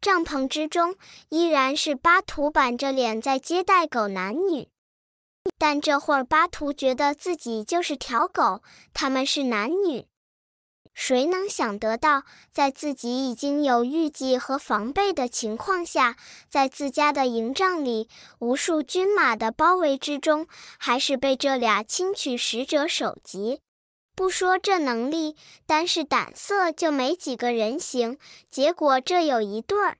帐篷之中，依然是巴图板着脸在接待狗男女。但这会儿，巴图觉得自己就是条狗，他们是男女。谁能想得到，在自己已经有预计和防备的情况下，在自家的营帐里，无数军马的包围之中，还是被这俩轻取使者首级？不说这能力，单是胆色就没几个人行。结果这有一对儿，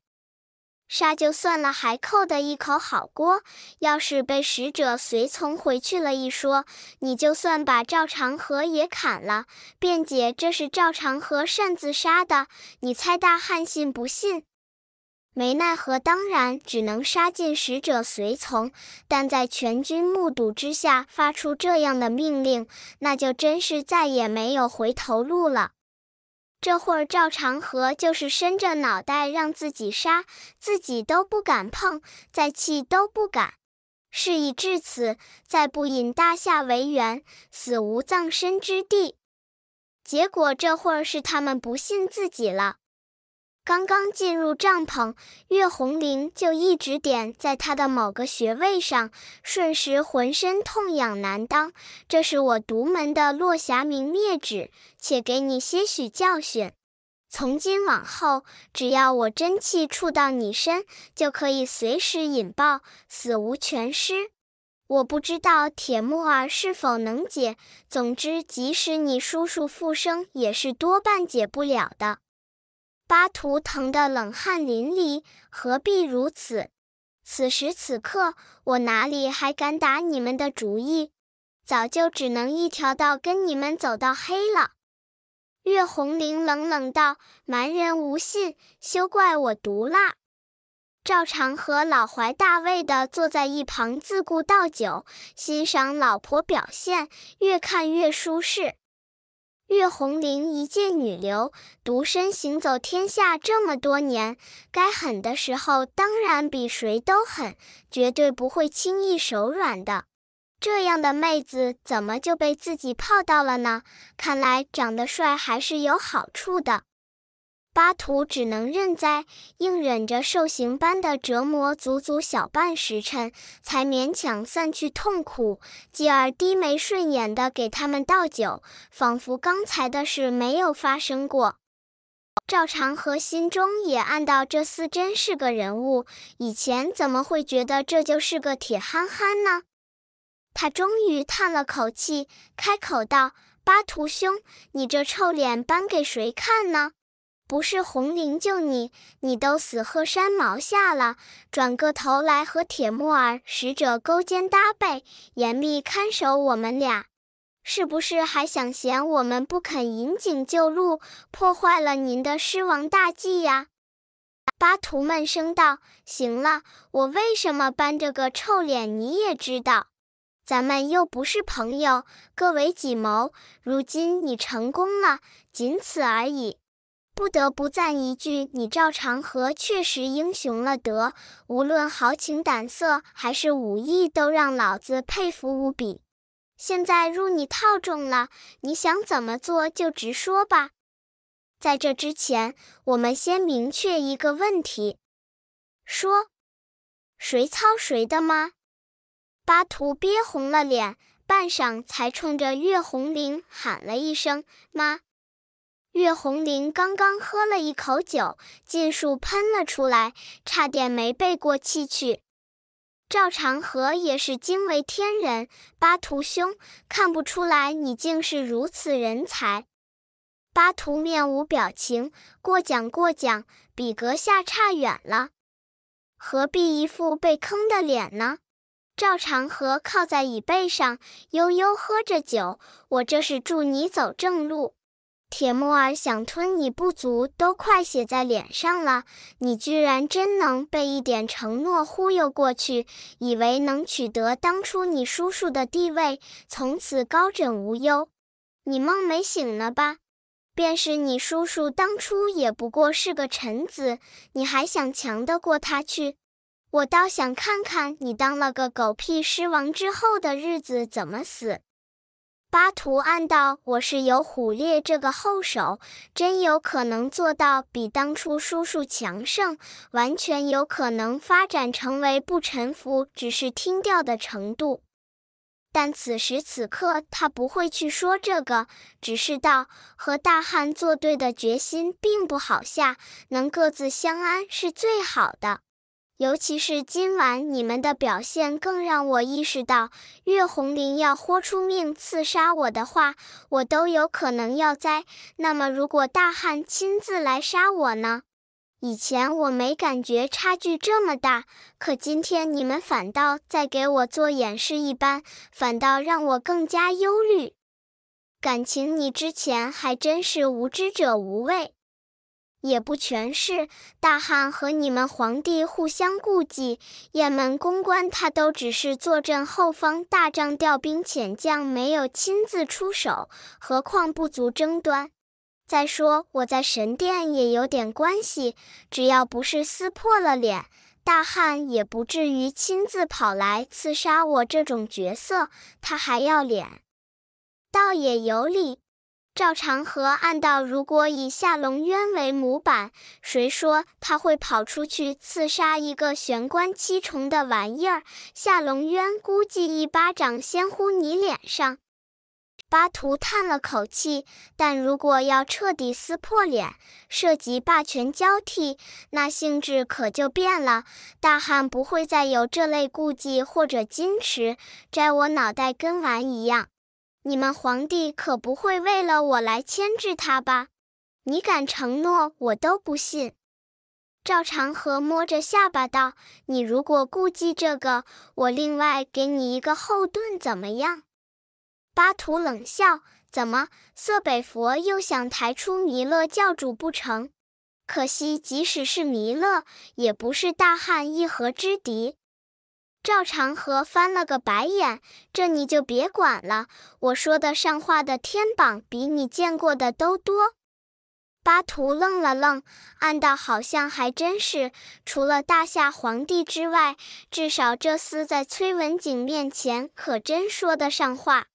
杀就算了，还扣的一口好锅。要是被使者随从回去了一说，你就算把赵长河也砍了，辩解这是赵长河擅自杀的，你猜大汉信不信？没奈何，当然只能杀尽使者随从，但在全军目睹之下发出这样的命令，那就真是再也没有回头路了。这会儿赵长河就是伸着脑袋让自己杀，自己都不敢碰，再气都不敢。事已至此，再不引大夏为援，死无葬身之地。结果这会儿是他们不信自己了。刚刚进入帐篷，岳红玲就一直点在他的某个穴位上，瞬时浑身痛痒难当。这是我独门的落霞明灭指，且给你些许教训。从今往后，只要我真气触到你身，就可以随时引爆，死无全尸。我不知道铁木耳是否能解，总之，即使你叔叔复生，也是多半解不了的。巴图疼得冷汗淋漓，何必如此？此时此刻，我哪里还敢打你们的主意？早就只能一条道跟你们走到黑了。岳红玲冷冷道：“蛮人无信，休怪我毒辣。”赵长河老怀大卫的坐在一旁，自顾倒酒，欣赏老婆表现，越看越舒适。岳红玲一介女流，独身行走天下这么多年，该狠的时候当然比谁都狠，绝对不会轻易手软的。这样的妹子怎么就被自己泡到了呢？看来长得帅还是有好处的。巴图只能认栽，硬忍着受刑般的折磨，足足小半时辰，才勉强散去痛苦，继而低眉顺眼的给他们倒酒，仿佛刚才的事没有发生过。赵长河心中也暗道：这厮真是个人物，以前怎么会觉得这就是个铁憨憨呢？他终于叹了口气，开口道：“巴图兄，你这臭脸搬给谁看呢？”不是红菱救你，你都死鹤山毛下了。转个头来和铁木儿使者勾肩搭背，严密看守我们俩，是不是还想嫌我们不肯引颈就戮，破坏了您的狮王大计呀？巴图闷声道：“行了，我为什么搬这个臭脸你也知道。咱们又不是朋友，各为己谋。如今你成功了，仅此而已。”不得不赞一句，你赵长河确实英雄了得，无论豪情胆色还是武艺，都让老子佩服无比。现在入你套中了，你想怎么做就直说吧。在这之前，我们先明确一个问题：说谁操谁的吗？巴图憋红了脸，半晌才冲着岳红玲喊了一声：“妈。”岳红林刚刚喝了一口酒，尽数喷了出来，差点没背过气去。赵长河也是惊为天人，巴图兄，看不出来你竟是如此人才。巴图面无表情，过奖过奖，比阁下差远了，何必一副被坑的脸呢？赵长河靠在椅背上，悠悠喝着酒，我这是助你走正路。铁木儿想吞你不足都快写在脸上了，你居然真能被一点承诺忽悠过去，以为能取得当初你叔叔的地位，从此高枕无忧？你梦没醒呢吧？便是你叔叔当初也不过是个臣子，你还想强得过他去？我倒想看看你当了个狗屁狮王之后的日子怎么死。巴图暗道：“我是有虎烈这个后手，真有可能做到比当初叔叔强盛，完全有可能发展成为不臣服，只是听调的程度。”但此时此刻，他不会去说这个，只是道：“和大汉作对的决心并不好下，能各自相安是最好的。”尤其是今晚你们的表现，更让我意识到，岳红林要豁出命刺杀我的话，我都有可能要栽。那么，如果大汉亲自来杀我呢？以前我没感觉差距这么大，可今天你们反倒在给我做演示一般，反倒让我更加忧虑。感情你之前还真是无知者无畏。也不全是大汉和你们皇帝互相顾忌，雁门公关他都只是坐镇后方，大帐调兵遣将，没有亲自出手。何况部族争端，再说我在神殿也有点关系，只要不是撕破了脸，大汉也不至于亲自跑来刺杀我这种角色，他还要脸，倒也有理。赵长河暗道：“如果以夏龙渊为模板，谁说他会跑出去刺杀一个玄关七重的玩意儿？夏龙渊估计一巴掌先呼你脸上。”巴图叹了口气：“但如果要彻底撕破脸，涉及霸权交替，那性质可就变了。大汉不会再有这类顾忌或者矜持，摘我脑袋跟玩一样。”你们皇帝可不会为了我来牵制他吧？你敢承诺，我都不信。赵长河摸着下巴道：“你如果顾忌这个，我另外给你一个后盾，怎么样？”巴图冷笑：“怎么？色北佛又想抬出弥勒教主不成？可惜，即使是弥勒，也不是大汉一合之敌。”赵长河翻了个白眼：“这你就别管了。我说的上话的天榜，比你见过的都多。”巴图愣了愣，暗道：“好像还真是。除了大夏皇帝之外，至少这厮在崔文景面前可真说得上话。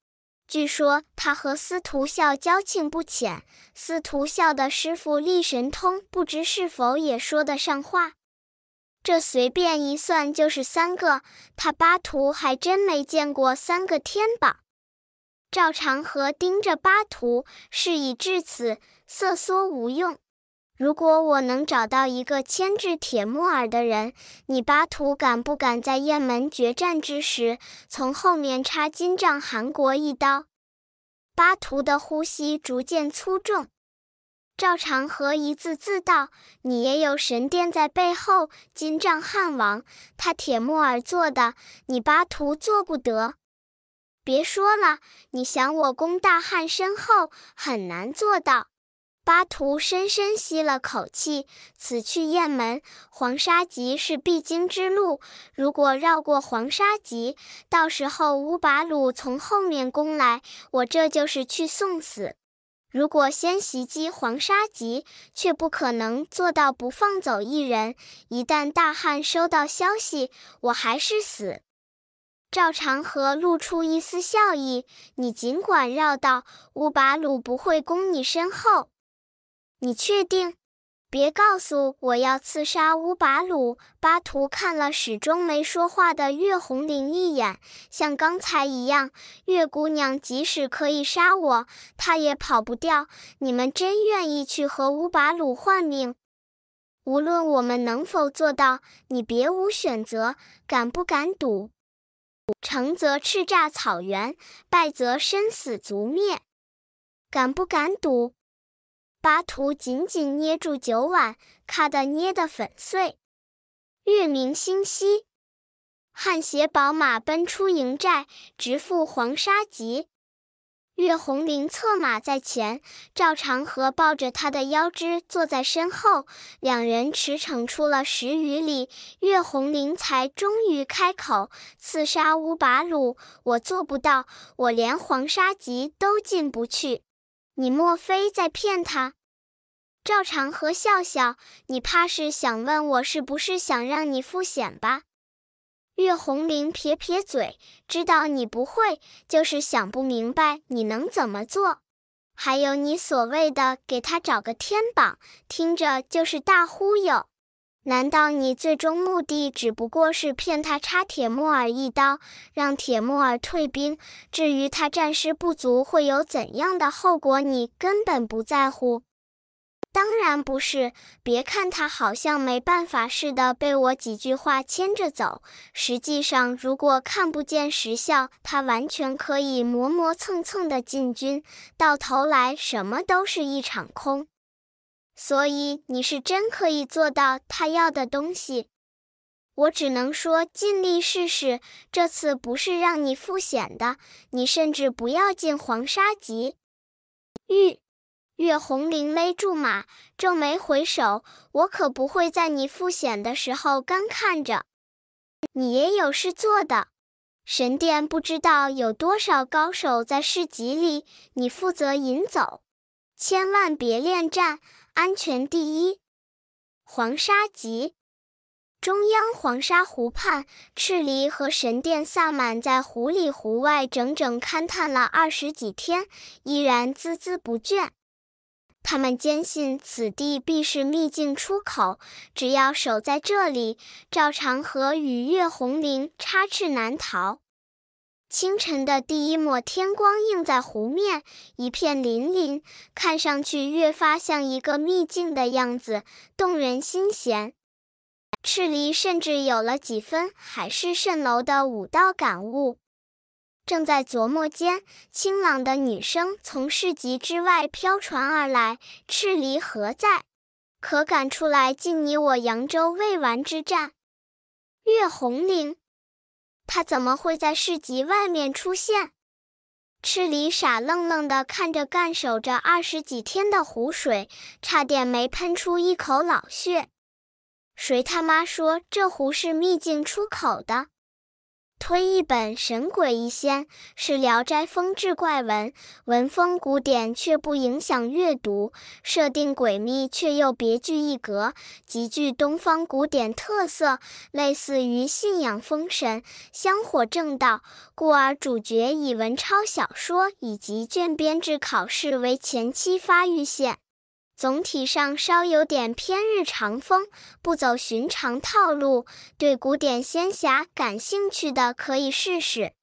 据说他和司徒笑交情不浅，司徒笑的师傅厉神通，不知是否也说得上话。”这随便一算就是三个，他巴图还真没见过三个天榜。赵长河盯着巴图，事已至此，瑟缩无用。如果我能找到一个牵制铁木耳的人，你巴图敢不敢在雁门决战之时，从后面插金帐韩国一刀？巴图的呼吸逐渐粗重。赵长河一字字道：“你也有神殿在背后，金帐汉王，他铁木儿做的，你巴图做不得。别说了，你想我攻大汉身后，很难做到。”巴图深深吸了口气：“此去雁门，黄沙集是必经之路。如果绕过黄沙集，到时候乌巴鲁从后面攻来，我这就是去送死。”如果先袭击黄沙集，却不可能做到不放走一人。一旦大汉收到消息，我还是死。赵长河露出一丝笑意：“你尽管绕道，乌巴鲁不会攻你身后。你确定？”别告诉我要刺杀乌巴鲁巴图，看了始终没说话的月红玲一眼，像刚才一样，月姑娘即使可以杀我，她也跑不掉。你们真愿意去和乌巴鲁换命？无论我们能否做到，你别无选择。敢不敢赌？成则叱咤草原，败则生死族灭。敢不敢赌？巴图紧紧捏住酒碗，咔的捏得粉碎。月明星稀，汗血宝马奔出营寨，直赴黄沙集。岳红林策马在前，赵长河抱着他的腰肢坐在身后，两人驰骋出了十余里，岳红林才终于开口：“刺杀乌巴鲁，我做不到，我连黄沙集都进不去。”你莫非在骗他？赵长河笑笑，你怕是想问我是不是想让你复险吧？岳红玲撇撇嘴，知道你不会，就是想不明白你能怎么做。还有你所谓的给他找个天榜，听着就是大忽悠。难道你最终目的只不过是骗他插铁木儿一刀，让铁木儿退兵？至于他战势不足会有怎样的后果，你根本不在乎。当然不是，别看他好像没办法似的被我几句话牵着走，实际上如果看不见实效，他完全可以磨磨蹭蹭的进军，到头来什么都是一场空。所以你是真可以做到他要的东西，我只能说尽力试试。这次不是让你复险的，你甚至不要进黄沙集。玉月红绫勒住马，皱眉回首，我可不会在你复险的时候干看着。你也有事做的，神殿不知道有多少高手在市集里，你负责引走，千万别恋战。安全第一。黄沙集中央黄沙湖畔，赤梨和神殿萨满在湖里湖外整整勘探了二十几天，依然孜孜不倦。他们坚信此地必是秘境出口，只要守在这里，赵长河与月红绫插翅难逃。清晨的第一抹天光映在湖面，一片粼粼，看上去越发像一个秘境的样子，动人心弦。赤离甚至有了几分海市蜃楼的武道感悟。正在琢磨间，清朗的女声从市集之外飘传而来：“赤离何在？可敢出来尽你我扬州未完之战？”月红绫。他怎么会在市集外面出现？赤里傻愣愣地看着干守着二十几天的湖水，差点没喷出一口老血。谁他妈说这湖是秘境出口的？推一本神鬼异仙，是《聊斋》风致怪文，文风古典却不影响阅读，设定诡秘却又别具一格，极具东方古典特色，类似于信仰封神、香火正道，故而主角以文抄小说以及卷编制考试为前期发育线。总体上稍有点偏日常风，不走寻常套路。对古典仙侠感兴趣的可以试试。